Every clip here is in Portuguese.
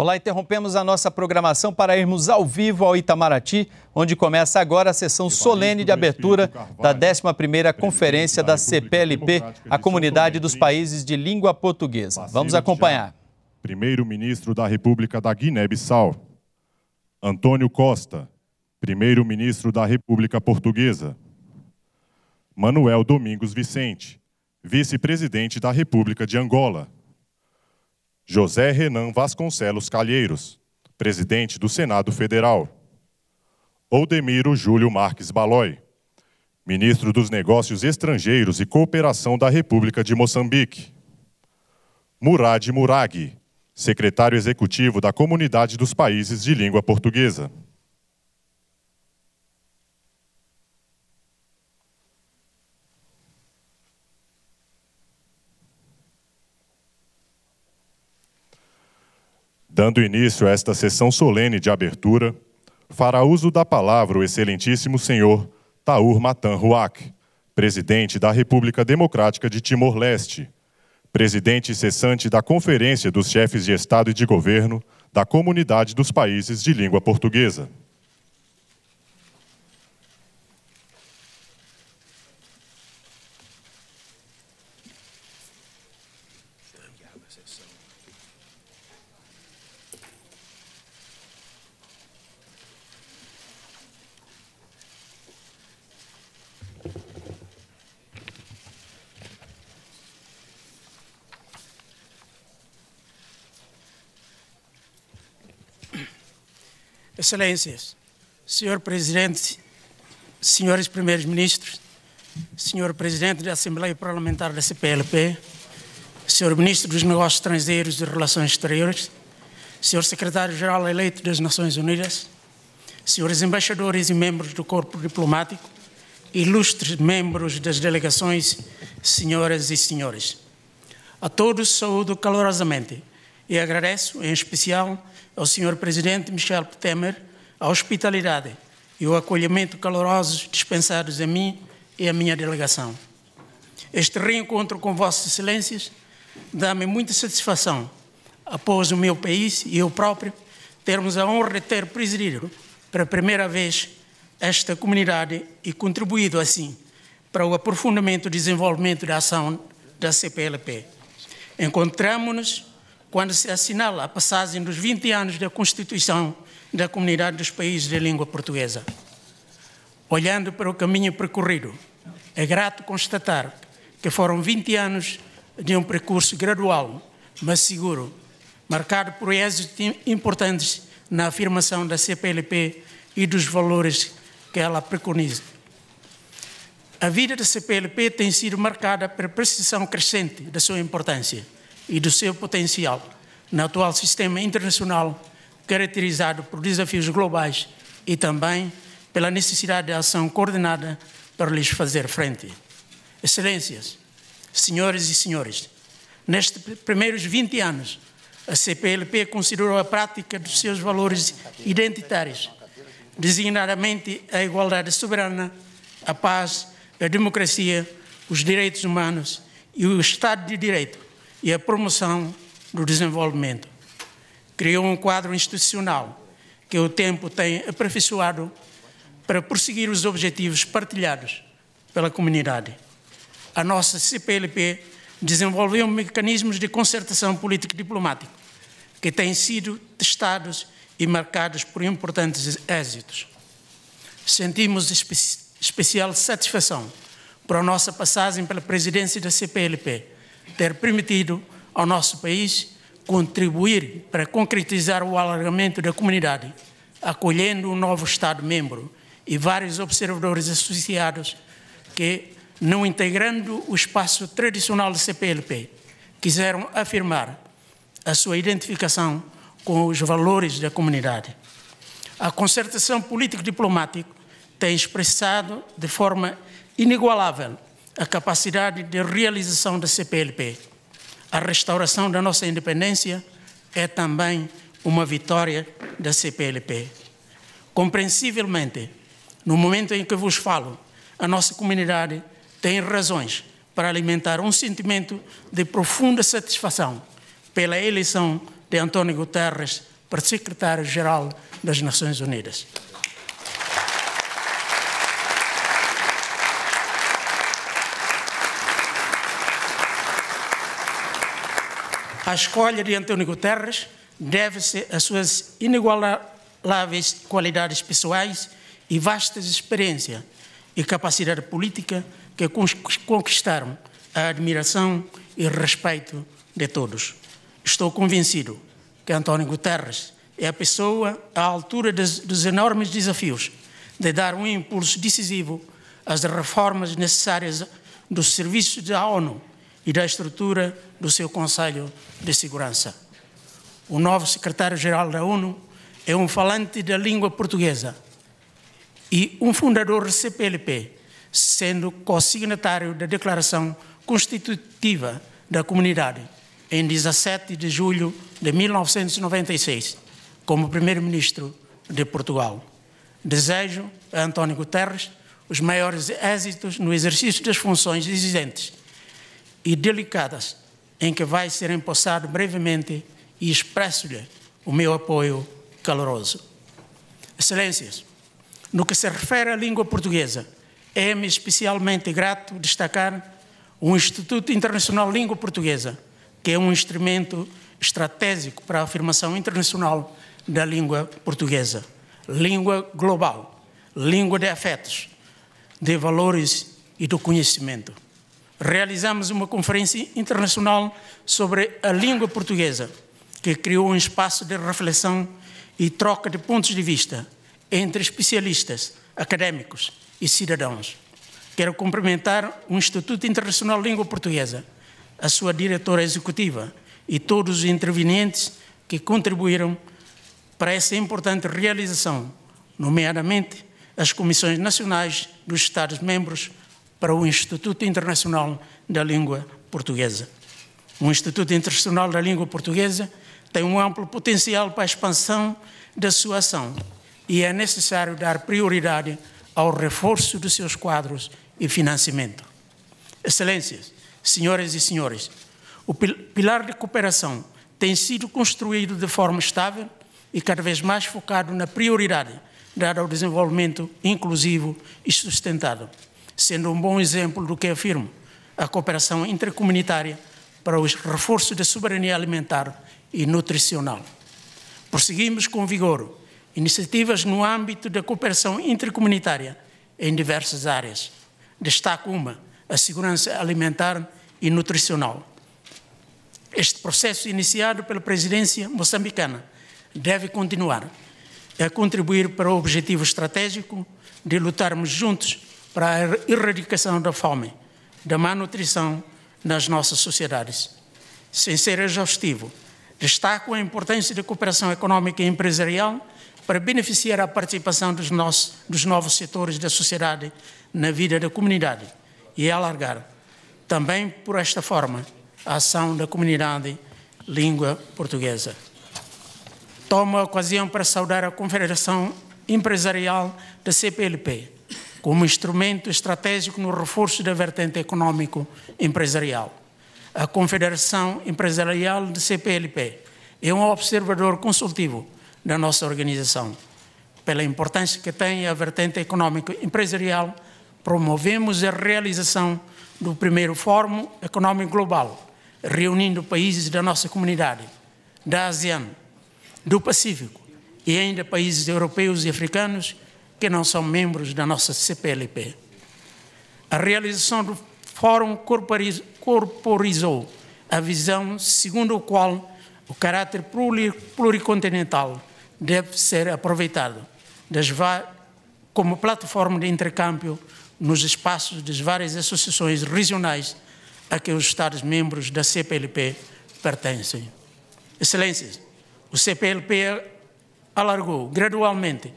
Olá, interrompemos a nossa programação para irmos ao vivo ao Itamaraty, onde começa agora a sessão solene de abertura da 11ª Conferência da CPLP, a Comunidade dos Países de Língua Portuguesa. Vamos acompanhar. Primeiro-Ministro da República da Guiné-Bissau, Antônio Costa, Primeiro-Ministro da República Portuguesa, Manuel Domingos Vicente, Vice-Presidente da República de Angola. José Renan Vasconcelos Calheiros, presidente do Senado Federal. Oldemiro Júlio Marques Balói, ministro dos Negócios Estrangeiros e Cooperação da República de Moçambique. Murad Murag, secretário executivo da Comunidade dos Países de Língua Portuguesa. Dando início a esta sessão solene de abertura, fará uso da palavra o excelentíssimo senhor Taur Matan Ruak, presidente da República Democrática de Timor-Leste, presidente cessante da Conferência dos Chefes de Estado e de Governo da Comunidade dos Países de Língua Portuguesa. Excelências, Senhor Presidente, Senhores Primeiros Ministros, Senhor Presidente da Assembleia Parlamentar da CPLP, Senhor Ministro dos Negócios Estrangeiros e Relações Exteriores, Senhor Secretário-Geral eleito das Nações Unidas, Senhores Embaixadores e membros do Corpo Diplomático, ilustres membros das delegações, senhoras e senhores. A todos saúdo calorosamente e agradeço, em especial, ao Sr. Presidente Michel Temer a hospitalidade e o acolhimento calorosos dispensados a mim e à minha delegação. Este reencontro com Vossas Excelências dá-me muita satisfação, após o meu país e eu próprio termos a honra de ter presidido pela primeira vez esta comunidade e contribuído assim para o aprofundamento e desenvolvimento da ação da CPLP. Encontramos-nos quando se assinala a passagem dos 20 anos da Constituição da Comunidade dos Países de Língua Portuguesa. Olhando para o caminho percorrido, é grato constatar que foram 20 anos de um percurso gradual, mas seguro, marcado por êxitos importantes na afirmação da CPLP e dos valores que ela preconiza. A vida da CPLP tem sido marcada pela precisão crescente da sua importância e do seu potencial no atual sistema internacional caracterizado por desafios globais e também pela necessidade de ação coordenada para lhes fazer frente. Excelências, senhores e senhores, nestes primeiros 20 anos, a CPLP considerou a prática dos seus valores identitários, designadamente a igualdade soberana, a paz, a democracia, os direitos humanos e o Estado de Direito, e a promoção do desenvolvimento. Criou um quadro institucional que o tempo tem aperfeiçoado para prosseguir os objetivos partilhados pela comunidade. A nossa CPLP desenvolveu mecanismos de concertação político-diplomática que têm sido testados e marcados por importantes êxitos. Sentimos espe especial satisfação por a nossa passagem pela presidência da CPLP ter permitido ao nosso país contribuir para concretizar o alargamento da comunidade, acolhendo um novo Estado-membro e vários observadores associados que, não integrando o espaço tradicional do CPLP, quiseram afirmar a sua identificação com os valores da comunidade. A concertação político-diplomática tem expressado de forma inigualável a capacidade de realização da CPLP. A restauração da nossa independência é também uma vitória da CPLP. Compreensivelmente, no momento em que vos falo, a nossa comunidade tem razões para alimentar um sentimento de profunda satisfação pela eleição de António Guterres para secretário-geral das Nações Unidas. A escolha de António Guterres deve-se às suas inigualáveis qualidades pessoais e vastas experiências e capacidade política que conquistaram a admiração e respeito de todos. Estou convencido que António Guterres é a pessoa à altura dos, dos enormes desafios de dar um impulso decisivo às reformas necessárias dos serviços da ONU e da estrutura do seu Conselho de Segurança. O novo secretário-geral da ONU é um falante da língua portuguesa e um fundador do CPLP, sendo co-signatário da Declaração Constitutiva da Comunidade em 17 de julho de 1996, como primeiro-ministro de Portugal. Desejo a António Guterres os maiores êxitos no exercício das funções exigentes e delicadas em que vai ser empossado brevemente e expresso-lhe o meu apoio caloroso. Excelências, no que se refere à língua portuguesa, é-me especialmente grato destacar o Instituto Internacional Língua Portuguesa, que é um instrumento estratégico para a afirmação internacional da língua portuguesa, língua global, língua de afetos, de valores e do conhecimento realizamos uma conferência internacional sobre a língua portuguesa, que criou um espaço de reflexão e troca de pontos de vista entre especialistas, acadêmicos e cidadãos. Quero cumprimentar o Instituto Internacional de Língua Portuguesa, a sua diretora executiva e todos os intervenientes que contribuíram para essa importante realização, nomeadamente as comissões nacionais dos Estados-membros para o Instituto Internacional da Língua Portuguesa. O Instituto Internacional da Língua Portuguesa tem um amplo potencial para a expansão da sua ação e é necessário dar prioridade ao reforço dos seus quadros e financiamento. Excelências, senhoras e senhores, o pilar de cooperação tem sido construído de forma estável e cada vez mais focado na prioridade dada ao desenvolvimento inclusivo e sustentado sendo um bom exemplo do que afirmo a cooperação intercomunitária para os reforços da soberania alimentar e nutricional. Prosseguimos com vigor iniciativas no âmbito da cooperação intercomunitária em diversas áreas. Destaco uma, a segurança alimentar e nutricional. Este processo iniciado pela presidência moçambicana deve continuar a contribuir para o objetivo estratégico de lutarmos juntos para a erradicação da fome, da má nutrição nas nossas sociedades. Sem ser exaustivo, destaco a importância da cooperação econômica e empresarial para beneficiar a participação dos, nossos, dos novos setores da sociedade na vida da comunidade e alargar, também por esta forma, a ação da comunidade língua portuguesa. Tomo a ocasião para saudar a Confederação Empresarial da CPLP, como instrumento estratégico no reforço da vertente econômico-empresarial. A Confederação Empresarial de CPLP é um observador consultivo da nossa organização. Pela importância que tem a vertente econômico-empresarial, promovemos a realização do primeiro Fórum Econômico Global, reunindo países da nossa comunidade, da ASEAN, do Pacífico e ainda países europeus e africanos que não são membros da nossa CPLP. A realização do fórum corporizou a visão segundo a qual o caráter pluricontinental deve ser aproveitado como plataforma de intercâmbio nos espaços das várias associações regionais a que os Estados-membros da CPLP pertencem. Excelências, o CPLP alargou gradualmente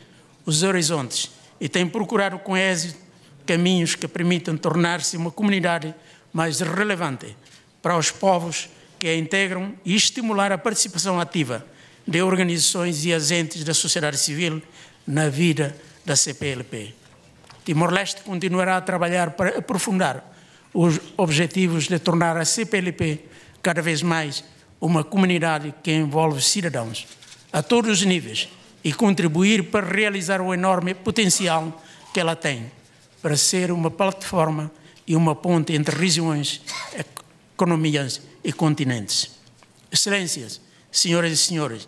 os horizontes e tem procurado com êxito caminhos que permitam tornar-se uma comunidade mais relevante para os povos que a integram e estimular a participação ativa de organizações e agentes da sociedade civil na vida da CPLP. Timor-Leste continuará a trabalhar para aprofundar os objetivos de tornar a CPLP cada vez mais uma comunidade que envolve cidadãos a todos os níveis e contribuir para realizar o enorme potencial que ela tem para ser uma plataforma e uma ponte entre regiões, economias e continentes. Excelências, senhoras e senhores,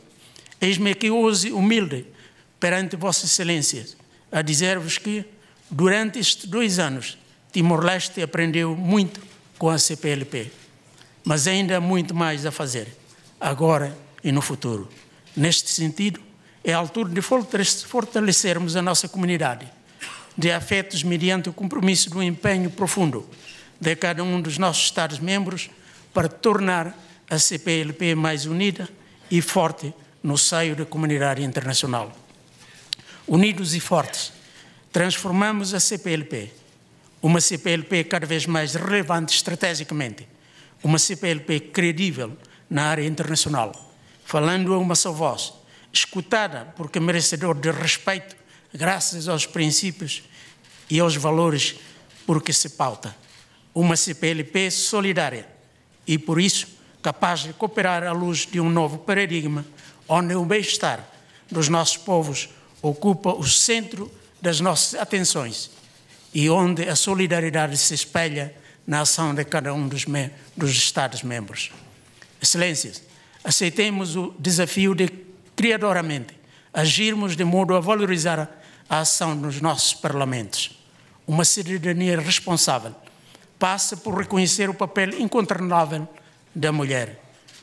eis-me aqui hoje humilde perante Vossas Excelências a dizer-vos que, durante estes dois anos, Timor-Leste aprendeu muito com a CPLP, mas ainda há muito mais a fazer, agora e no futuro. Neste sentido, é a altura de fortalecermos a nossa comunidade de afetos mediante o compromisso de um empenho profundo de cada um dos nossos Estados-membros para tornar a CPLP mais unida e forte no seio da comunidade internacional. Unidos e fortes, transformamos a CPLP, uma CPLP cada vez mais relevante estrategicamente, uma CPLP credível na área internacional, falando a uma só voz, escutada, porque é merecedor de respeito, graças aos princípios e aos valores por que se pauta. Uma CPLP solidária e, por isso, capaz de cooperar à luz de um novo paradigma, onde o bem-estar dos nossos povos ocupa o centro das nossas atenções e onde a solidariedade se espelha na ação de cada um dos, dos Estados-membros. Excelências, aceitemos o desafio de criadoramente, agirmos de modo a valorizar a ação nos nossos parlamentos. Uma cidadania responsável passa por reconhecer o papel incontornável da mulher.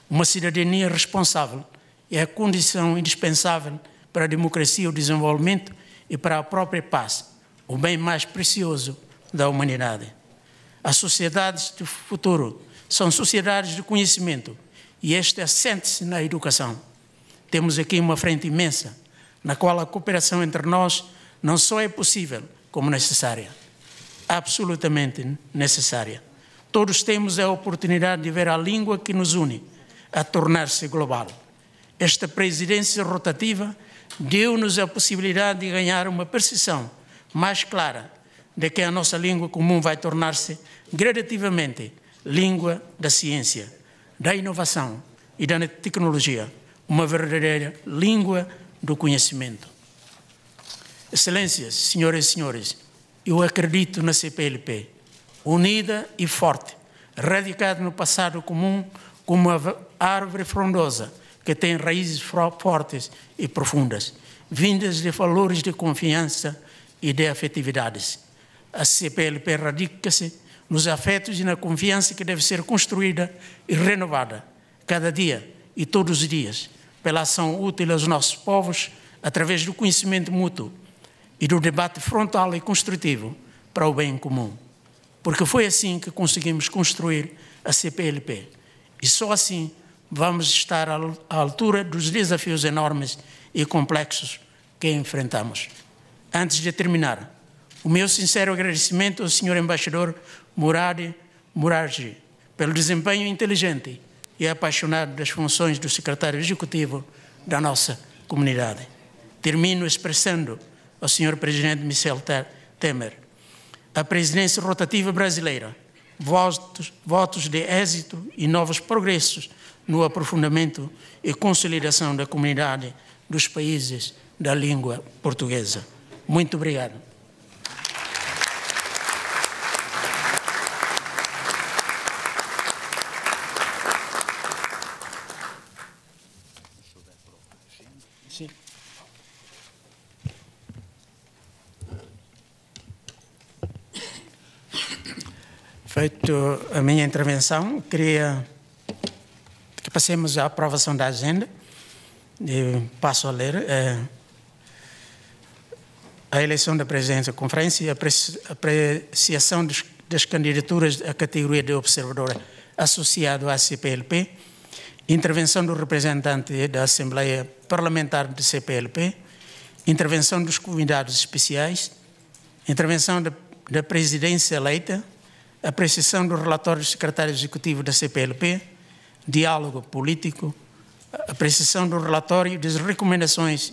Uma cidadania responsável é a condição indispensável para a democracia, o desenvolvimento e para a própria paz, o bem mais precioso da humanidade. As sociedades do futuro são sociedades de conhecimento e esta é assente se na educação temos aqui uma frente imensa, na qual a cooperação entre nós não só é possível, como necessária. Absolutamente necessária. Todos temos a oportunidade de ver a língua que nos une a tornar-se global. Esta presidência rotativa deu-nos a possibilidade de ganhar uma percepção mais clara de que a nossa língua comum vai tornar-se gradativamente língua da ciência, da inovação e da tecnologia uma verdadeira língua do conhecimento. Excelências, senhoras e senhores, eu acredito na CPLP, unida e forte, radicada no passado comum como uma árvore frondosa que tem raízes fortes e profundas, vindas de valores de confiança e de afetividades. A CPLP radica-se nos afetos e na confiança que deve ser construída e renovada cada dia e todos os dias, pela ação útil aos nossos povos, através do conhecimento mútuo e do debate frontal e construtivo para o bem comum. Porque foi assim que conseguimos construir a CPLP. E só assim vamos estar à altura dos desafios enormes e complexos que enfrentamos. Antes de terminar, o meu sincero agradecimento ao Sr. Embaixador Murad Murarji pelo desempenho inteligente e é apaixonado das funções do secretário executivo da nossa comunidade. Termino expressando ao Sr. Presidente Michel Temer a presidência rotativa brasileira, votos, votos de êxito e novos progressos no aprofundamento e consolidação da comunidade dos países da língua portuguesa. Muito obrigado. feito a minha intervenção, queria que passemos à aprovação da agenda. passo a ler. É, a eleição da presidência da conferência, a apreciação das candidaturas à categoria de observadora associado à CPLP, intervenção do representante da Assembleia Parlamentar de CPLP, intervenção dos convidados especiais, intervenção da presidência eleita, apreciação do relatório do secretário executivo da CPLP, diálogo político, apreciação do relatório e das recomendações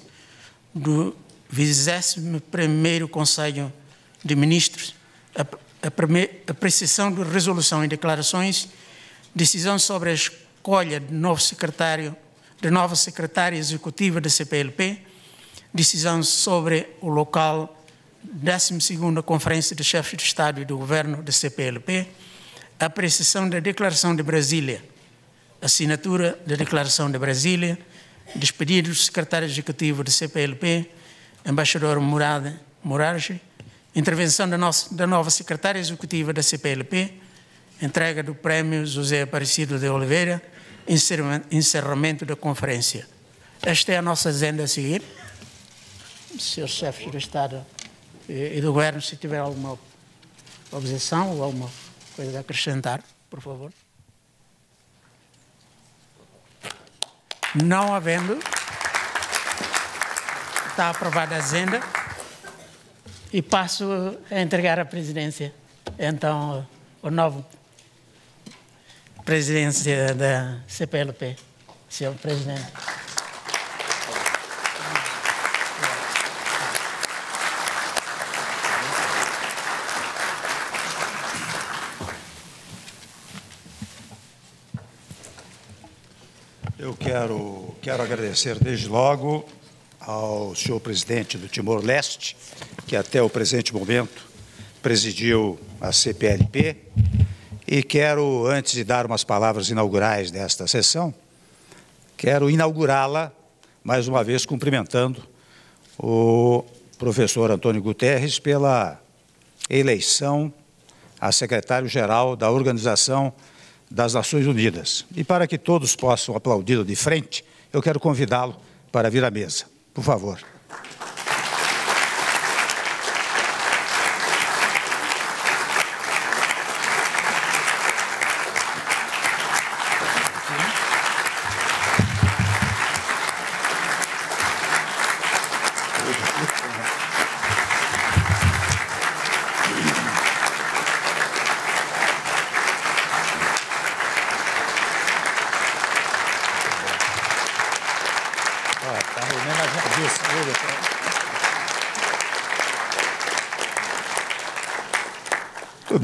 do 21º Conselho de Ministros, apreciação de resolução e declarações, decisão sobre a escolha de novo secretário, de nova secretária executiva da CPLP, decisão sobre o local 12ª Conferência de Chefes de Estado e do Governo da CPLP, a apreciação da Declaração de Brasília, assinatura da Declaração de Brasília, despedido do secretário executivo da CPLP, embaixador Murade Morage, intervenção da, nossa, da nova secretária executiva da CPLP, entrega do prémio José Aparecido de Oliveira, encerramento da conferência. Esta é a nossa agenda a seguir. Senhores chefes do Estado, e do Governo, se tiver alguma objeção ou alguma coisa a acrescentar, por favor. Não havendo, está aprovada a agenda e passo a entregar a presidência. Então, o novo presidente da CPLP, senhor presidente. quero agradecer desde logo ao senhor presidente do Timor-Leste, que até o presente momento presidiu a CPLP, e quero, antes de dar umas palavras inaugurais desta sessão, quero inaugurá-la, mais uma vez, cumprimentando o professor Antônio Guterres pela eleição a secretário-geral da Organização das Nações Unidas. E para que todos possam aplaudi-lo de frente, eu quero convidá-lo para vir à mesa. Por favor.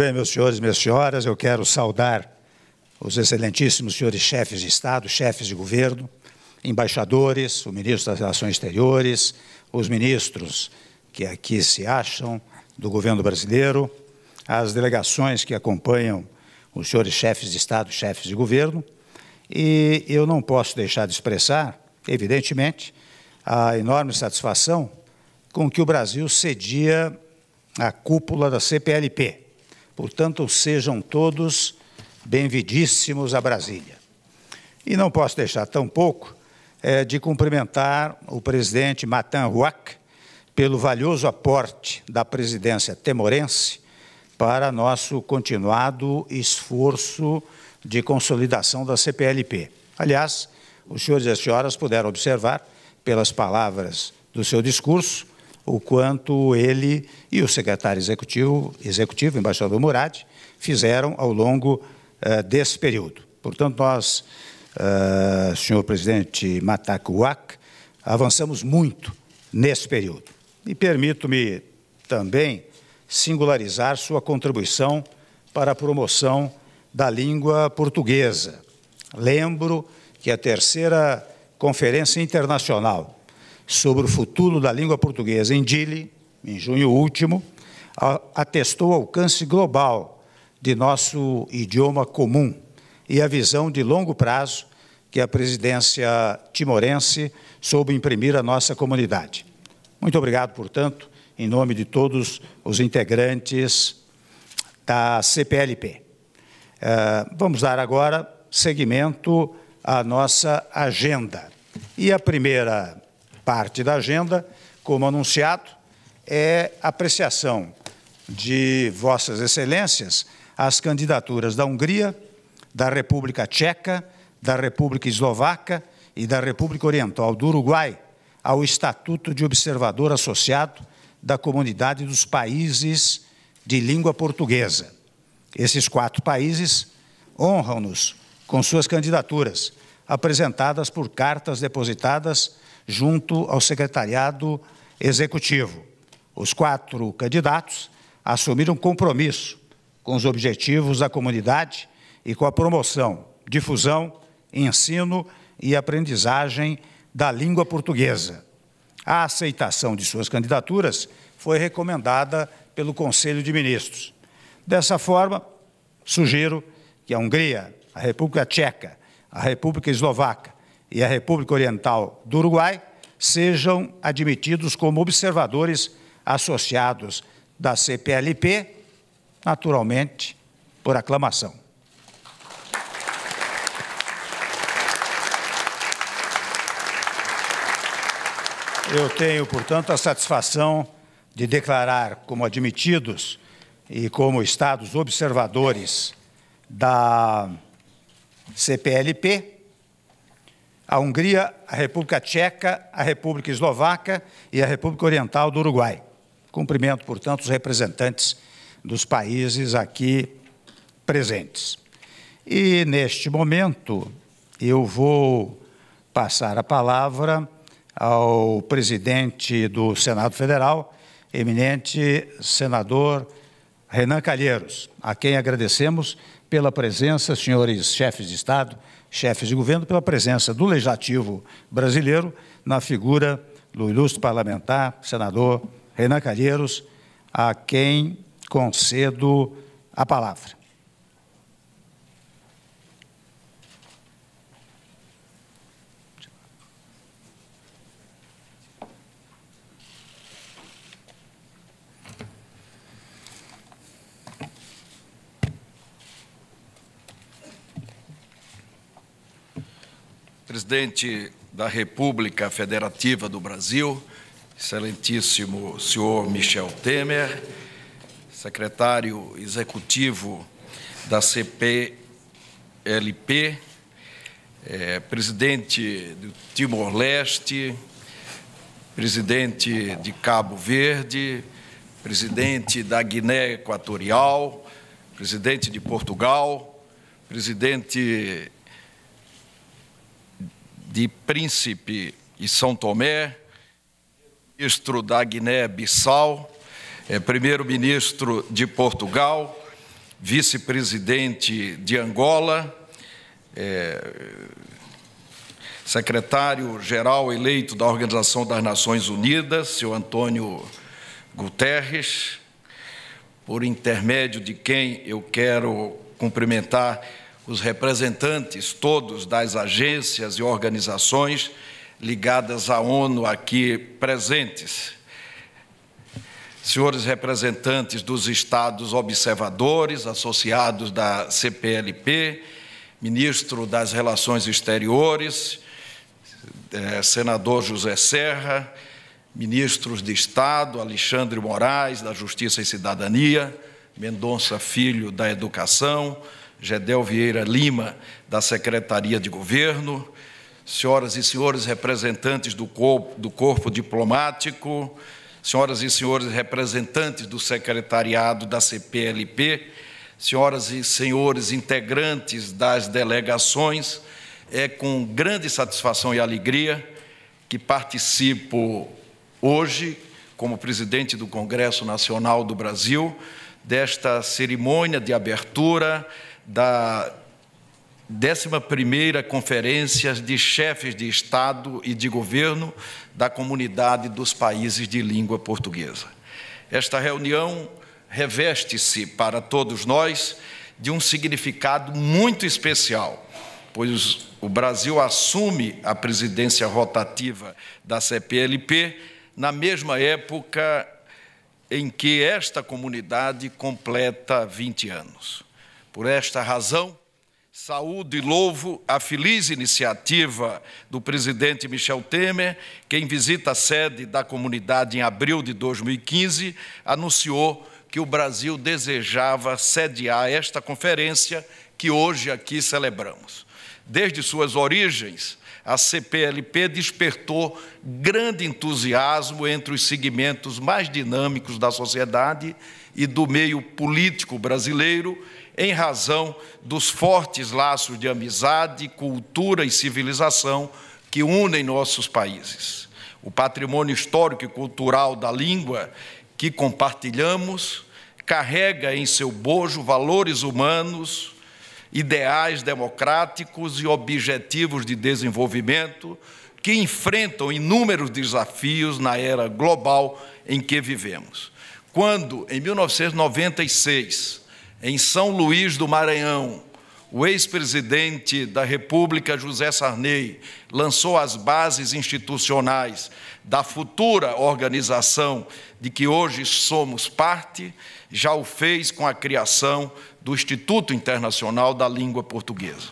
bem, meus senhores, minhas senhoras, eu quero saudar os excelentíssimos senhores chefes de Estado, chefes de governo, embaixadores, o ministro das Relações Exteriores, os ministros que aqui se acham do governo brasileiro, as delegações que acompanham os senhores chefes de Estado, chefes de governo, e eu não posso deixar de expressar, evidentemente, a enorme satisfação com que o Brasil cedia a cúpula da CPLP, Portanto, sejam todos bem-vindíssimos a Brasília. E não posso deixar tão pouco é, de cumprimentar o presidente Matan Huac pelo valioso aporte da presidência temorense para nosso continuado esforço de consolidação da CPLP. Aliás, os senhores e as senhoras puderam observar, pelas palavras do seu discurso, o quanto ele e o secretário executivo, executivo embaixador Murad, fizeram ao longo eh, desse período. Portanto, nós, eh, senhor presidente Matak avançamos muito nesse período. E permito-me também singularizar sua contribuição para a promoção da língua portuguesa. Lembro que a terceira Conferência Internacional sobre o futuro da língua portuguesa em Dili, em junho último, atestou o alcance global de nosso idioma comum e a visão de longo prazo que a presidência timorense soube imprimir à nossa comunidade. Muito obrigado, portanto, em nome de todos os integrantes da CPLP. Eh, vamos dar agora seguimento à nossa agenda. E a primeira parte da agenda, como anunciado, é apreciação de Vossas Excelências as candidaturas da Hungria, da República Tcheca, da República Eslovaca e da República Oriental do Uruguai ao Estatuto de Observador Associado da Comunidade dos Países de Língua Portuguesa. Esses quatro países honram-nos com suas candidaturas apresentadas por cartas depositadas junto ao secretariado executivo. Os quatro candidatos assumiram compromisso com os objetivos da comunidade e com a promoção, difusão, ensino e aprendizagem da língua portuguesa. A aceitação de suas candidaturas foi recomendada pelo Conselho de Ministros. Dessa forma, sugiro que a Hungria, a República Tcheca, a República Eslovaca e a República Oriental do Uruguai sejam admitidos como observadores associados da CPLP, naturalmente por aclamação. Eu tenho, portanto, a satisfação de declarar como admitidos e como Estados observadores da CPLP, a Hungria, a República Tcheca, a República Eslovaca e a República Oriental do Uruguai. Cumprimento, portanto, os representantes dos países aqui presentes. E, neste momento, eu vou passar a palavra ao presidente do Senado Federal, eminente senador Renan Calheiros, a quem agradecemos pela presença, senhores chefes de Estado, chefes de governo, pela presença do Legislativo brasileiro na figura do ilustre parlamentar, senador Renan Calheiros, a quem concedo a palavra. presidente da República Federativa do Brasil, excelentíssimo senhor Michel Temer, secretário executivo da CPLP, é, presidente do Timor-Leste, presidente de Cabo Verde, presidente da Guiné Equatorial, presidente de Portugal, presidente de Príncipe e São Tomé, ministro da Guiné-Bissau, é, primeiro-ministro de Portugal, vice-presidente de Angola, é, secretário-geral eleito da Organização das Nações Unidas, seu Antônio Guterres, por intermédio de quem eu quero cumprimentar os representantes todos das agências e organizações ligadas à ONU aqui presentes, senhores representantes dos estados observadores, associados da CPLP, ministro das Relações Exteriores, eh, senador José Serra, ministros de Estado, Alexandre Moraes, da Justiça e Cidadania, Mendonça Filho, da Educação, Gedel Vieira Lima, da Secretaria de Governo, senhoras e senhores representantes do corpo, do corpo diplomático, senhoras e senhores representantes do secretariado da CPLP, senhoras e senhores integrantes das delegações, é com grande satisfação e alegria que participo hoje, como presidente do Congresso Nacional do Brasil, desta cerimônia de abertura da 11ª Conferência de Chefes de Estado e de Governo da Comunidade dos Países de Língua Portuguesa. Esta reunião reveste-se para todos nós de um significado muito especial, pois o Brasil assume a presidência rotativa da CPLP na mesma época em que esta comunidade completa 20 anos. Por esta razão, saúdo e louvo a feliz iniciativa do presidente Michel Temer, que em visita à sede da comunidade em abril de 2015, anunciou que o Brasil desejava sediar esta conferência que hoje aqui celebramos. Desde suas origens, a CPLP despertou grande entusiasmo entre os segmentos mais dinâmicos da sociedade e do meio político brasileiro em razão dos fortes laços de amizade, cultura e civilização que unem nossos países. O patrimônio histórico e cultural da língua que compartilhamos carrega em seu bojo valores humanos, ideais democráticos e objetivos de desenvolvimento que enfrentam inúmeros desafios na era global em que vivemos. Quando, em 1996, em São Luís do Maranhão, o ex-presidente da República, José Sarney, lançou as bases institucionais da futura organização de que hoje somos parte, já o fez com a criação do Instituto Internacional da Língua Portuguesa.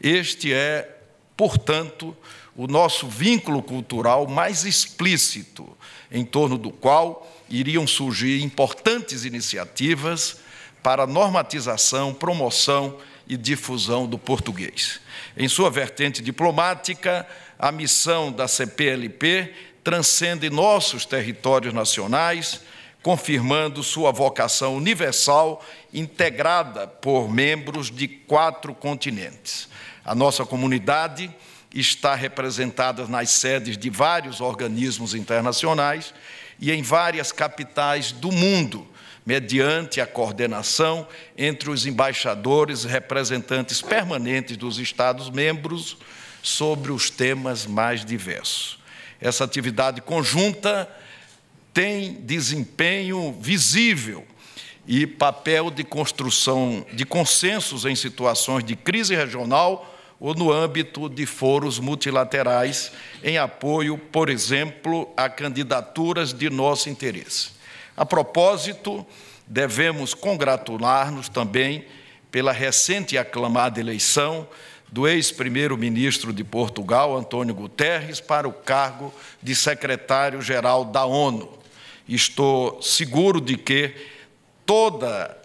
Este é, portanto, o nosso vínculo cultural mais explícito, em torno do qual iriam surgir importantes iniciativas para normatização, promoção e difusão do português. Em sua vertente diplomática, a missão da CPLP transcende nossos territórios nacionais, confirmando sua vocação universal, integrada por membros de quatro continentes. A nossa comunidade está representada nas sedes de vários organismos internacionais e em várias capitais do mundo, mediante a coordenação entre os embaixadores e representantes permanentes dos Estados-membros sobre os temas mais diversos. Essa atividade conjunta tem desempenho visível e papel de construção de consensos em situações de crise regional ou no âmbito de foros multilaterais em apoio, por exemplo, a candidaturas de nosso interesse. A propósito, devemos congratular-nos também pela recente e aclamada eleição do ex-primeiro-ministro de Portugal, Antônio Guterres, para o cargo de secretário-geral da ONU. Estou seguro de que toda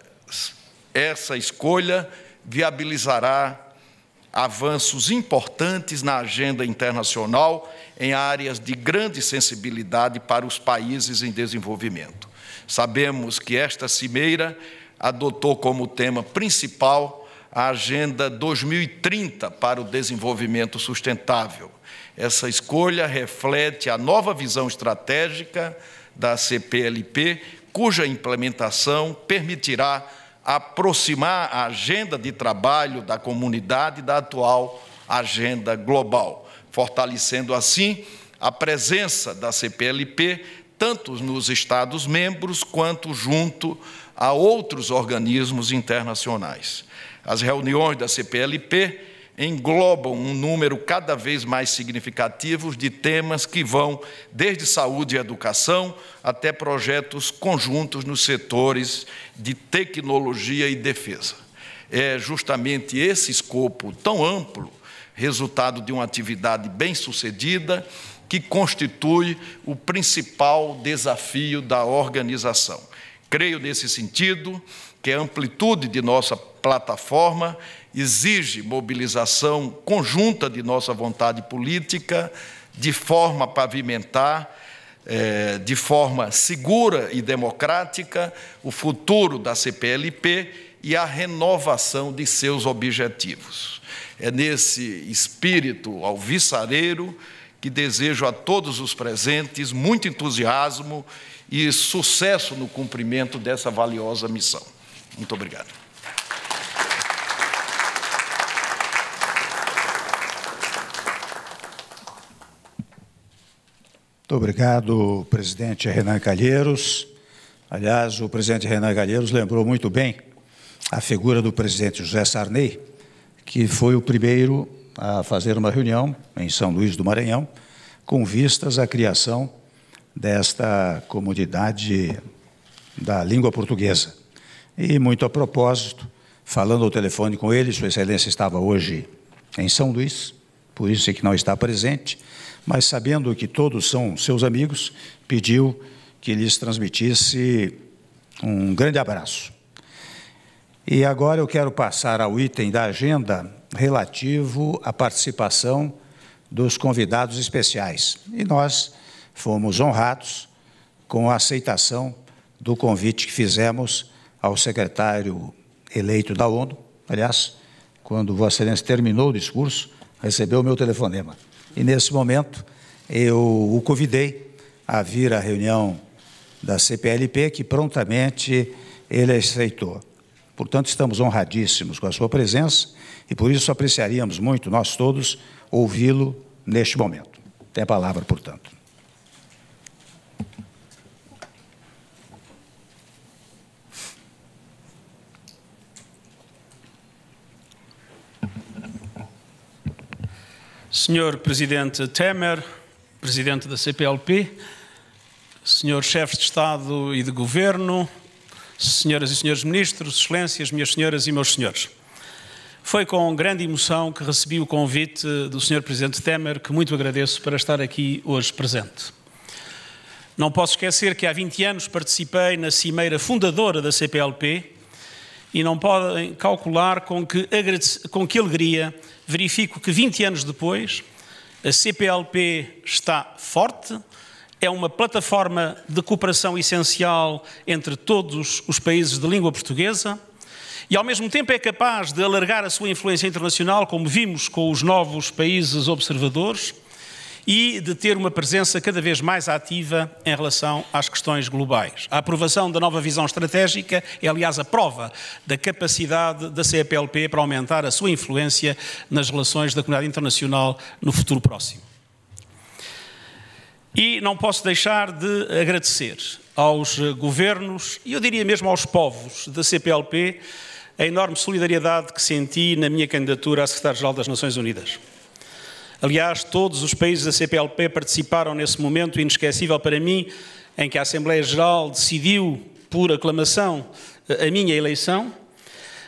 essa escolha viabilizará avanços importantes na agenda internacional em áreas de grande sensibilidade para os países em desenvolvimento. Sabemos que esta cimeira adotou como tema principal a Agenda 2030 para o Desenvolvimento Sustentável. Essa escolha reflete a nova visão estratégica da CPLP, cuja implementação permitirá aproximar a agenda de trabalho da comunidade da atual agenda global, fortalecendo assim a presença da CPLP tanto nos Estados-membros quanto junto a outros organismos internacionais. As reuniões da CPLP englobam um número cada vez mais significativo de temas que vão desde saúde e educação até projetos conjuntos nos setores de tecnologia e defesa. É justamente esse escopo tão amplo, resultado de uma atividade bem-sucedida, que constitui o principal desafio da organização. Creio nesse sentido que a amplitude de nossa plataforma exige mobilização conjunta de nossa vontade política, de forma a pavimentar, eh, de forma segura e democrática, o futuro da CPLP e a renovação de seus objetivos. É nesse espírito alvissareiro que desejo a todos os presentes muito entusiasmo e sucesso no cumprimento dessa valiosa missão. Muito obrigado. Muito obrigado, presidente Renan Calheiros. Aliás, o presidente Renan Calheiros lembrou muito bem a figura do presidente José Sarney, que foi o primeiro a fazer uma reunião em São Luís do Maranhão, com vistas à criação desta comunidade da língua portuguesa. E, muito a propósito, falando ao telefone com ele, Sua Excelência estava hoje em São Luís, por isso é que não está presente, mas sabendo que todos são seus amigos, pediu que lhes transmitisse um grande abraço. E agora eu quero passar ao item da agenda relativo à participação dos convidados especiais. E nós fomos honrados com a aceitação do convite que fizemos ao secretário eleito da ONU. Aliás, quando Vossa Excelência terminou o discurso, recebeu o meu telefonema. E nesse momento eu o convidei a vir à reunião da CPLP, que prontamente ele aceitou. Portanto, estamos honradíssimos com a sua presença e por isso apreciaríamos muito, nós todos, ouvi-lo neste momento. Tem a palavra, portanto. Senhor Presidente Temer, Presidente da CPLP, Senhor Chefe de Estado e de Governo, Senhoras e Senhores Ministros, Excelências, minhas senhoras e meus senhores. Foi com grande emoção que recebi o convite do Sr. Presidente Temer, que muito agradeço para estar aqui hoje presente. Não posso esquecer que há 20 anos participei na cimeira fundadora da CPLP e não podem calcular com que, com que alegria verifico que 20 anos depois a CPLP está forte, é uma plataforma de cooperação essencial entre todos os países de língua portuguesa e ao mesmo tempo é capaz de alargar a sua influência internacional, como vimos com os novos países observadores, e de ter uma presença cada vez mais ativa em relação às questões globais. A aprovação da nova visão estratégica é, aliás, a prova da capacidade da CPLP para aumentar a sua influência nas relações da comunidade internacional no futuro próximo. E não posso deixar de agradecer aos governos e eu diria mesmo aos povos da CPLP a enorme solidariedade que senti na minha candidatura à secretaria geral das Nações Unidas. Aliás, todos os países da CPLP participaram nesse momento inesquecível para mim, em que a Assembleia Geral decidiu, por aclamação, eh, a minha eleição.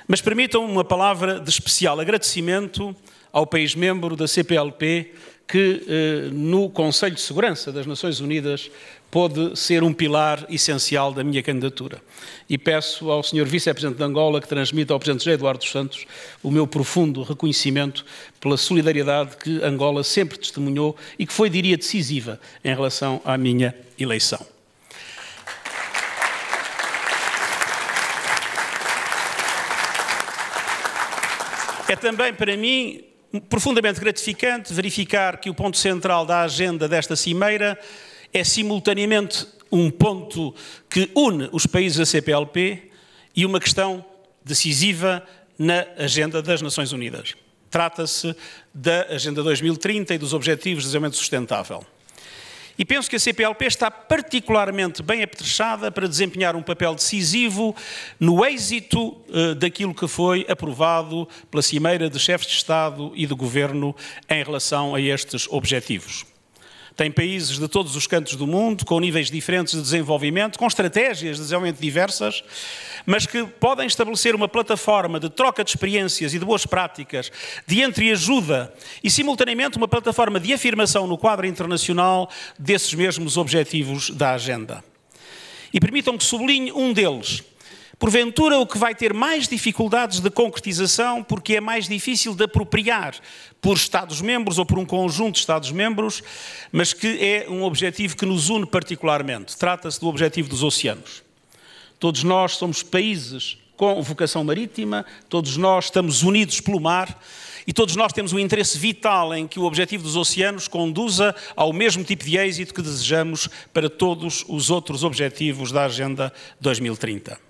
Mas permitam uma palavra de especial agradecimento ao país membro da CPLP que, eh, no Conselho de Segurança das Nações Unidas, pôde ser um pilar essencial da minha candidatura. E peço ao Sr. Vice-Presidente de Angola que transmita ao Presidente José Eduardo dos Santos o meu profundo reconhecimento pela solidariedade que Angola sempre testemunhou e que foi, diria, decisiva em relação à minha eleição. É também para mim profundamente gratificante verificar que o ponto central da agenda desta cimeira é simultaneamente um ponto que une os países da CPLP e uma questão decisiva na agenda das Nações Unidas. Trata-se da Agenda 2030 e dos Objetivos de Desenvolvimento Sustentável. E penso que a CPLP está particularmente bem apetrechada para desempenhar um papel decisivo no êxito eh, daquilo que foi aprovado pela Cimeira de Chefes de Estado e de Governo em relação a estes objetivos. Tem países de todos os cantos do mundo, com níveis diferentes de desenvolvimento, com estratégias de desenvolvimento diversas, mas que podem estabelecer uma plataforma de troca de experiências e de boas práticas, de entreajuda e, simultaneamente, uma plataforma de afirmação no quadro internacional desses mesmos objetivos da agenda. E permitam que sublinhe um deles Porventura, o que vai ter mais dificuldades de concretização, porque é mais difícil de apropriar por Estados-membros ou por um conjunto de Estados-membros, mas que é um objetivo que nos une particularmente. Trata-se do objetivo dos oceanos. Todos nós somos países com vocação marítima, todos nós estamos unidos pelo mar e todos nós temos um interesse vital em que o objetivo dos oceanos conduza ao mesmo tipo de êxito que desejamos para todos os outros objetivos da Agenda 2030.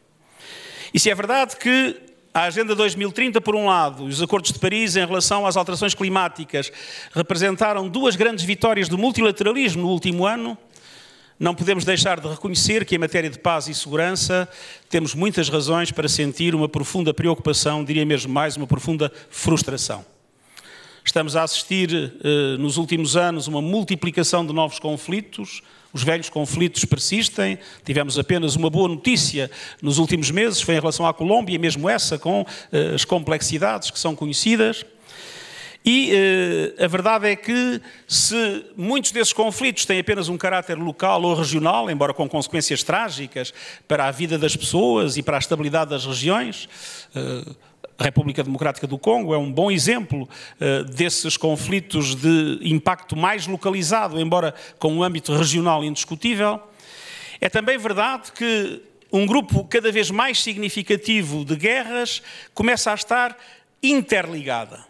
E se é verdade que a Agenda 2030, por um lado, e os acordos de Paris em relação às alterações climáticas representaram duas grandes vitórias do multilateralismo no último ano, não podemos deixar de reconhecer que, em matéria de paz e segurança, temos muitas razões para sentir uma profunda preocupação, diria mesmo mais, uma profunda frustração. Estamos a assistir, eh, nos últimos anos, uma multiplicação de novos conflitos, os velhos conflitos persistem. Tivemos apenas uma boa notícia nos últimos meses, foi em relação à Colômbia, mesmo essa, com eh, as complexidades que são conhecidas. E eh, a verdade é que, se muitos desses conflitos têm apenas um caráter local ou regional, embora com consequências trágicas para a vida das pessoas e para a estabilidade das regiões, eh, a República Democrática do Congo é um bom exemplo eh, desses conflitos de impacto mais localizado, embora com um âmbito regional indiscutível. É também verdade que um grupo cada vez mais significativo de guerras começa a estar interligada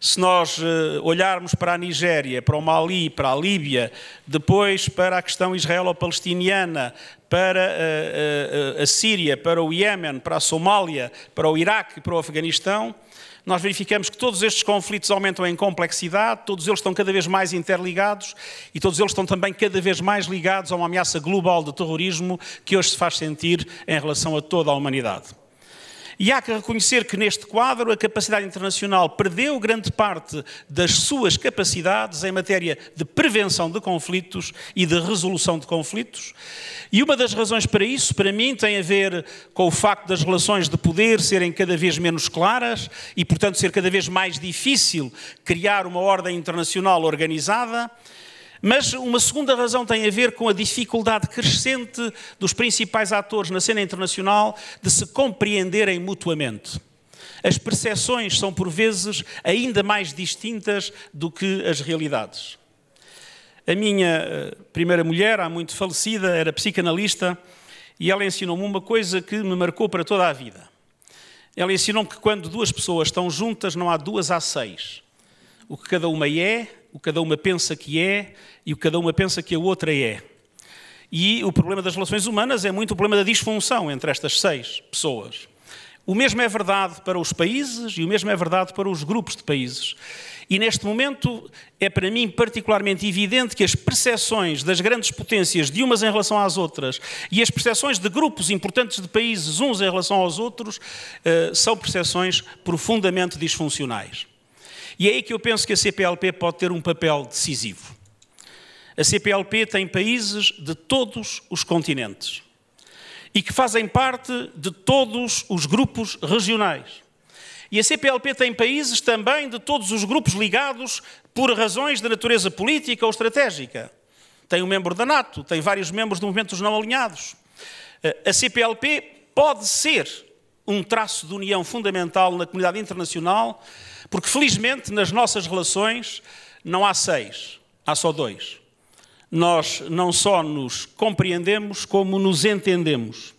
se nós eh, olharmos para a Nigéria, para o Mali, para a Líbia, depois para a questão israelo-palestiniana, para a, eh, a, eh, a Síria, para o Iémen, para a Somália, para o Iraque, para o Afeganistão, nós verificamos que todos estes conflitos aumentam em complexidade, todos eles estão cada vez mais interligados e todos eles estão também cada vez mais ligados a uma ameaça global de terrorismo que hoje se faz sentir em relação a toda a humanidade. E há que reconhecer que neste quadro a capacidade internacional perdeu grande parte das suas capacidades em matéria de prevenção de conflitos e de resolução de conflitos. E uma das razões para isso, para mim, tem a ver com o facto das relações de poder serem cada vez menos claras e, portanto, ser cada vez mais difícil criar uma ordem internacional organizada. Mas uma segunda razão tem a ver com a dificuldade crescente dos principais atores na cena internacional de se compreenderem mutuamente. As percepções são, por vezes, ainda mais distintas do que as realidades. A minha eh, primeira mulher, há muito falecida, era psicanalista e ela ensinou-me uma coisa que me marcou para toda a vida. Ela ensinou-me que quando duas pessoas estão juntas não há duas, há seis. O que cada uma é, o cada uma pensa que é e o cada uma pensa que a outra é. E o problema das relações humanas é muito o problema da disfunção entre estas seis pessoas. O mesmo é verdade para os países e o mesmo é verdade para os grupos de países. E neste momento é para mim particularmente evidente que as percepções das grandes potências de umas em relação às outras e as percepções de grupos importantes de países uns em relação aos outros eh, são percepções profundamente disfuncionais. E é aí que eu penso que a CPLP pode ter um papel decisivo. A CPLP tem países de todos os continentes e que fazem parte de todos os grupos regionais. E a CPLP tem países também de todos os grupos ligados por razões de natureza política ou estratégica. Tem um membro da NATO, tem vários membros de movimentos não alinhados. Eh, a CPLP pode ser um traço de união fundamental na comunidade internacional, porque felizmente nas nossas relações não há seis, há só dois. Nós não só nos compreendemos, como nos entendemos.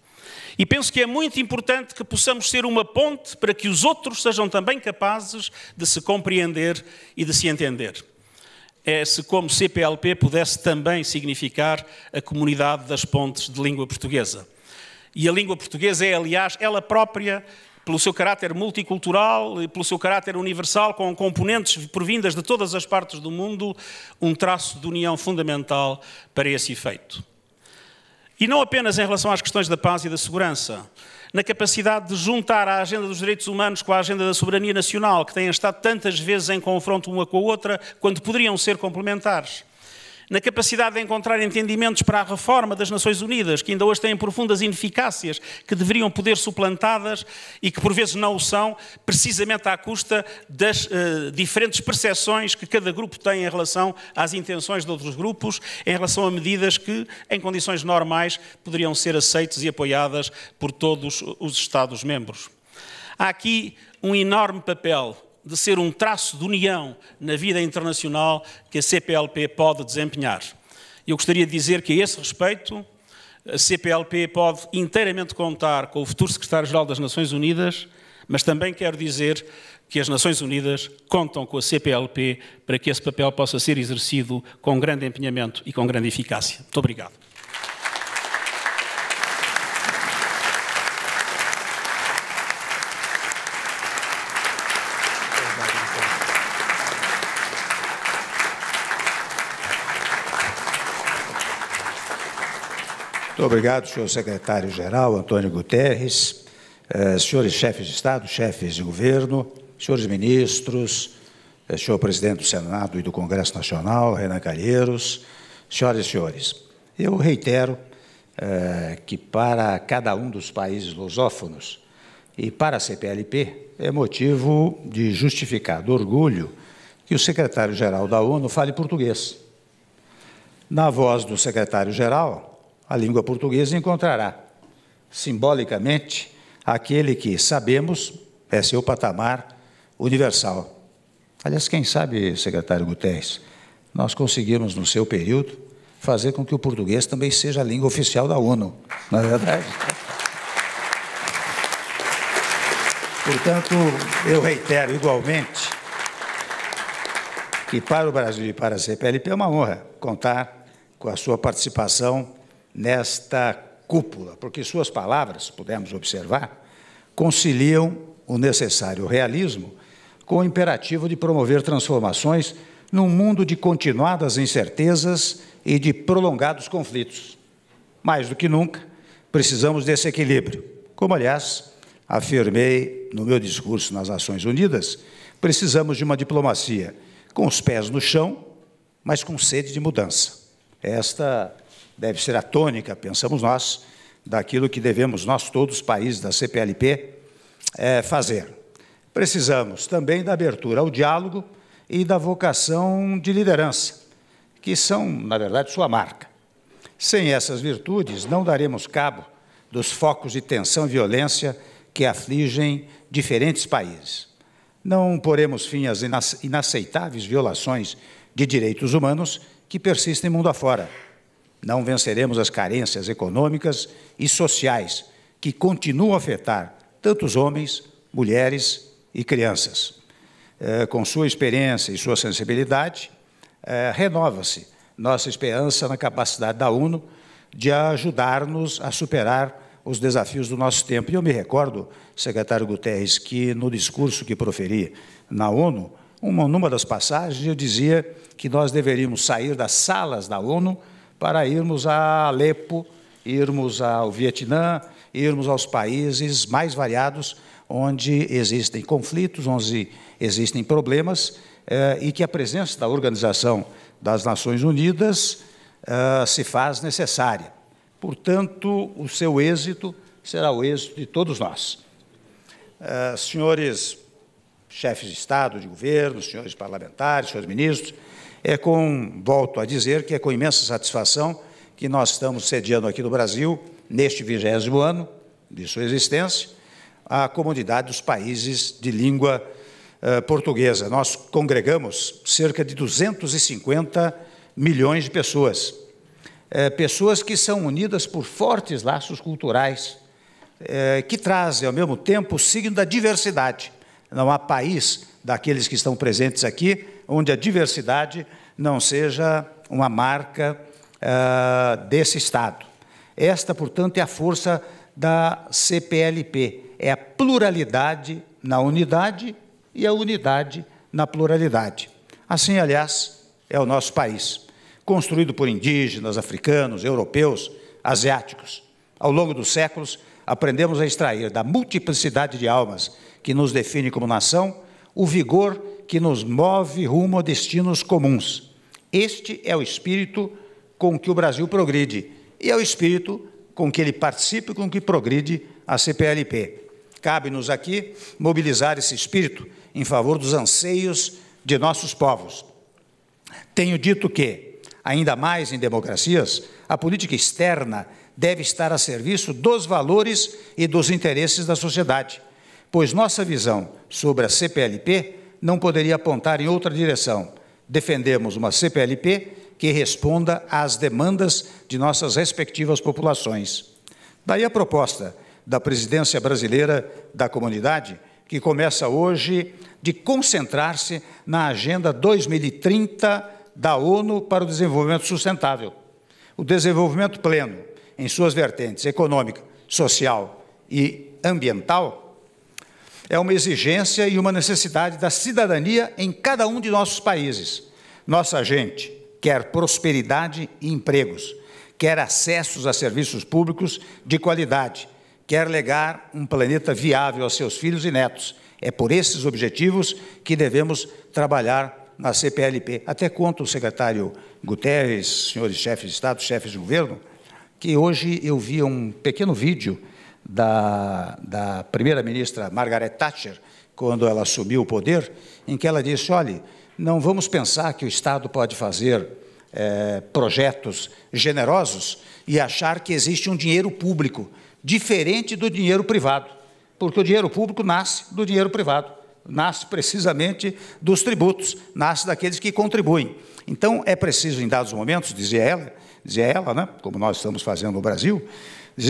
E penso que é muito importante que possamos ser uma ponte para que os outros sejam também capazes de se compreender e de se entender. É se, como CPLP, pudesse também significar a comunidade das pontes de língua portuguesa. E a língua portuguesa é, aliás, ela própria, pelo seu caráter multicultural e pelo seu caráter universal, com componentes provindas de todas as partes do mundo, um traço de união fundamental para esse efeito. E não apenas em relação às questões da paz e da segurança, na capacidade de juntar a agenda dos direitos humanos com a agenda da soberania nacional, que têm estado tantas vezes em confronto uma com a outra, quando poderiam ser complementares na capacidade de encontrar entendimentos para a reforma das Nações Unidas, que ainda hoje têm profundas ineficácias que deveriam poder suplantadas e que por vezes não o são, precisamente à custa das uh, diferentes percepções que cada grupo tem em relação às intenções de outros grupos, em relação a medidas que, em condições normais, poderiam ser aceitas e apoiadas por todos os Estados-membros. Há aqui um enorme papel de ser um traço de união na vida internacional que a CPLP pode desempenhar. Eu gostaria de dizer que, a esse respeito, a CPLP pode inteiramente contar com o futuro secretário-geral das Nações Unidas, mas também quero dizer que as Nações Unidas contam com a CPLP para que esse papel possa ser exercido com grande empenhamento e com grande eficácia. Muito obrigado. Muito obrigado, senhor secretário-geral Antônio Guterres, eh, senhores chefes de Estado, chefes de governo, senhores ministros, eh, senhor presidente do Senado e do Congresso Nacional, Renan Calheiros, senhoras e senhores. Eu reitero eh, que para cada um dos países lusófonos e para a CPLP é motivo de justificado orgulho que o secretário-geral da ONU fale português. Na voz do secretário-geral, a língua portuguesa encontrará, simbolicamente, aquele que sabemos é seu patamar universal. Aliás, quem sabe, secretário Guterres, nós conseguimos, no seu período, fazer com que o português também seja a língua oficial da ONU, na é verdade. Portanto, eu reitero igualmente que para o Brasil e para a CPLP é uma honra contar com a sua participação nesta cúpula, porque suas palavras, pudemos observar, conciliam o necessário realismo com o imperativo de promover transformações num mundo de continuadas incertezas e de prolongados conflitos. Mais do que nunca, precisamos desse equilíbrio. Como, aliás, afirmei no meu discurso nas Nações Unidas, precisamos de uma diplomacia com os pés no chão, mas com sede de mudança. Esta deve ser a tônica, pensamos nós, daquilo que devemos nós todos, países da CPLP, é, eh, fazer. Precisamos também da abertura ao diálogo e da vocação de liderança, que são, na verdade, sua marca. Sem essas virtudes, não daremos cabo dos focos de tensão e violência que afligem diferentes países. Não poremos fim às inaceitáveis violações de direitos humanos que persistem mundo afora não venceremos as carências econômicas e sociais que continuam a afetar tantos homens, mulheres e crianças. É, com sua experiência e sua sensibilidade, é, renova-se nossa esperança na capacidade da ONU de ajudar-nos a superar os desafios do nosso tempo. E eu me recordo, secretário Guterres, que no discurso que proferi na ONU, uma, numa das passagens, eu dizia que nós deveríamos sair das salas da ONU para irmos a Alepo, irmos ao Vietnã, irmos aos países mais variados onde existem conflitos, onde existem problemas eh, e que a presença da Organização das Nações Unidas eh, se faz necessária. Portanto, o seu êxito será o êxito de todos nós. Eh, senhores chefes de Estado, de governo, senhores parlamentares, senhores ministros, é com, volto a dizer, que é com imensa satisfação que nós estamos sediando aqui no Brasil, neste vigésimo ano de sua existência, a comunidade dos países de língua eh, portuguesa. Nós congregamos cerca de 250 milhões de pessoas, eh, pessoas que são unidas por fortes laços culturais, eh, que trazem, ao mesmo tempo, o signo da diversidade. Não há país daqueles que estão presentes aqui, onde a diversidade não seja uma marca uh, desse Estado. Esta, portanto, é a força da CPLP, é a pluralidade na unidade e a unidade na pluralidade. Assim, aliás, é o nosso país, construído por indígenas, africanos, europeus, asiáticos. Ao longo dos séculos, aprendemos a extrair da multiplicidade de almas que nos define como nação o vigor que nos move rumo a destinos comuns. Este é o espírito com que o Brasil progride e é o espírito com que ele participe, com que progride a CPLP. Cabe-nos aqui mobilizar esse espírito em favor dos anseios de nossos povos. Tenho dito que, ainda mais em democracias, a política externa deve estar a serviço dos valores e dos interesses da sociedade pois nossa visão sobre a CPLP não poderia apontar em outra direção. Defendemos uma CPLP que responda às demandas de nossas respectivas populações. Daí a proposta da presidência brasileira da comunidade, que começa hoje, de concentrar-se na Agenda 2030 da ONU para o Desenvolvimento Sustentável. O desenvolvimento pleno, em suas vertentes econômica, social e ambiental, é uma exigência e uma necessidade da cidadania em cada um de nossos países. Nossa gente quer prosperidade e empregos, quer acessos a serviços públicos de qualidade, quer legar um planeta viável a seus filhos e netos. É por esses objetivos que devemos trabalhar na CPLP. Até conto o secretário Guterres, senhores chefes de Estado, chefes de governo, que hoje eu vi um pequeno vídeo da, da primeira-ministra Margaret Thatcher, quando ela assumiu o poder, em que ela disse: olhe, não vamos pensar que o Estado pode fazer é, projetos generosos e achar que existe um dinheiro público diferente do dinheiro privado, porque o dinheiro público nasce do dinheiro privado, nasce precisamente dos tributos, nasce daqueles que contribuem. Então é preciso, em dados momentos, dizia ela, dizia ela, né, como nós estamos fazendo no Brasil,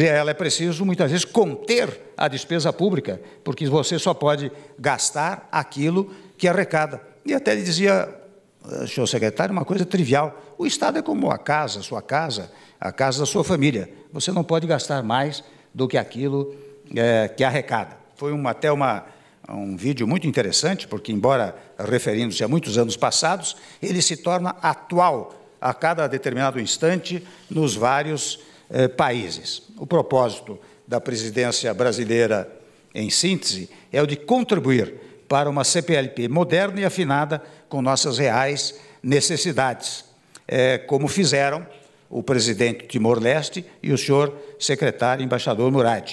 ela é preciso, muitas vezes, conter a despesa pública, porque você só pode gastar aquilo que arrecada. E até ele dizia, eh, senhor secretário, uma coisa trivial. O Estado é como a casa, sua casa, a casa da sua família. Você não pode gastar mais do que aquilo é, que arrecada. Foi uma, até uma, um vídeo muito interessante, porque, embora referindo-se a muitos anos passados, ele se torna atual a cada determinado instante nos vários eh, países. O propósito da presidência brasileira, em síntese, é o de contribuir para uma CPLP moderna e afinada com nossas reais necessidades, eh, como fizeram o presidente Timor-Leste e o senhor secretário embaixador Murad.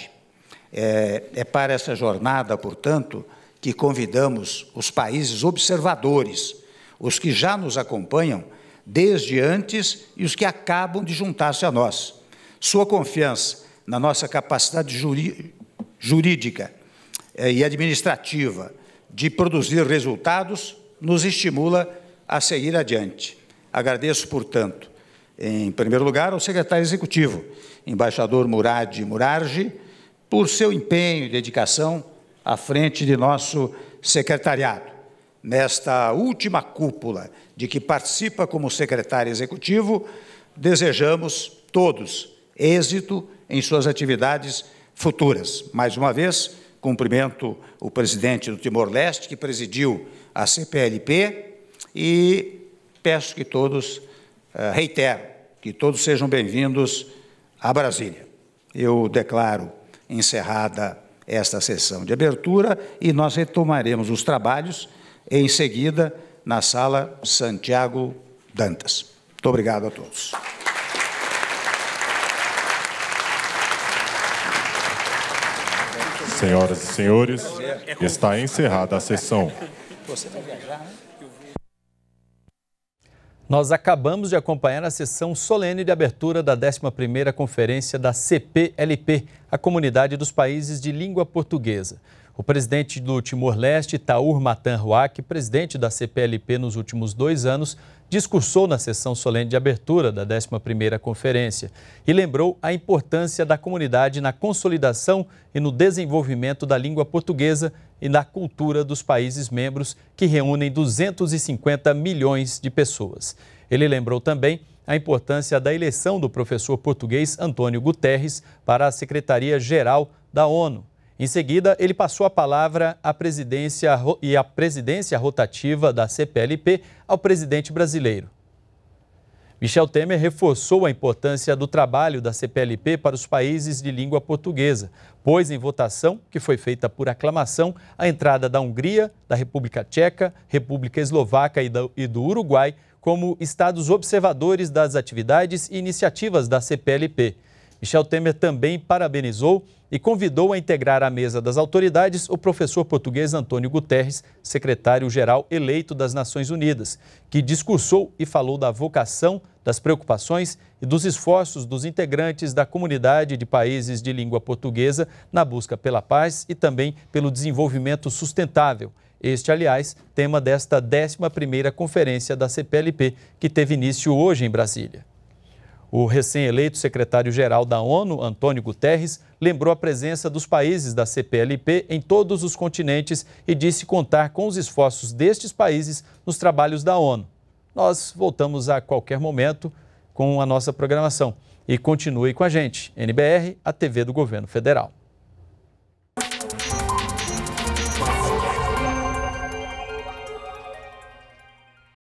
É, é, para essa jornada, portanto, que convidamos os países observadores, os que já nos acompanham desde antes e os que acabam de juntar-se a nós, sua confiança na nossa capacidade jurídica eh, e administrativa de produzir resultados nos estimula a seguir adiante. Agradeço, portanto, em primeiro lugar, ao secretário executivo, embaixador Murad Murarji, por seu empenho e dedicação à frente de nosso secretariado. Nesta última cúpula de que participa como secretário executivo, desejamos todos êxito em suas atividades futuras. Mais uma vez, cumprimento o presidente do Timor-Leste, que presidiu a CPLP, e peço que todos, eh, reitero, que todos sejam bem-vindos à Brasília. Eu declaro encerrada esta sessão de abertura e nós retomaremos os trabalhos em seguida na sala Santiago Dantas. Muito obrigado a todos. Senhoras e senhores, está encerrada a sessão. Nós acabamos de acompanhar a sessão solene de abertura da 11ª Conferência da CPLP, a Comunidade dos Países de Língua Portuguesa. O presidente do Timor-Leste, Taur Matan Ruak, presidente da CPLP nos últimos dois anos, discursou na sessão solene de abertura da 11ª Conferência e lembrou a importância da comunidade na consolidação e no desenvolvimento da língua portuguesa e na cultura dos países membros que reúnem 250 milhões de pessoas. Ele lembrou também a importância da eleição do professor português Antônio Guterres para a Secretaria-Geral da ONU em seguida, ele passou a palavra à presidência e à presidência rotativa da CPLP ao presidente brasileiro. Michel Temer reforçou a importância do trabalho da CPLP para os países de língua portuguesa, pois em votação, que foi feita por aclamação, a entrada da Hungria, da República Tcheca, República Eslovaca e do Uruguai como estados observadores das atividades e iniciativas da CPLP. Michel Temer também parabenizou e convidou a integrar a mesa das autoridades o professor português Antônio Guterres, secretário-geral eleito das Nações Unidas, que discursou e falou da vocação, das preocupações e dos esforços dos integrantes da comunidade de países de língua portuguesa na busca pela paz e também pelo desenvolvimento sustentável. Este, aliás, tema desta 11ª Conferência da CPLP, que teve início hoje em Brasília. O recém-eleito secretário-geral da ONU, Antônio Guterres, lembrou a presença dos países da CPLP em todos os continentes e disse contar com os esforços destes países nos trabalhos da ONU. Nós voltamos a qualquer momento com a nossa programação. E continue com a gente, NBR, a TV do Governo Federal.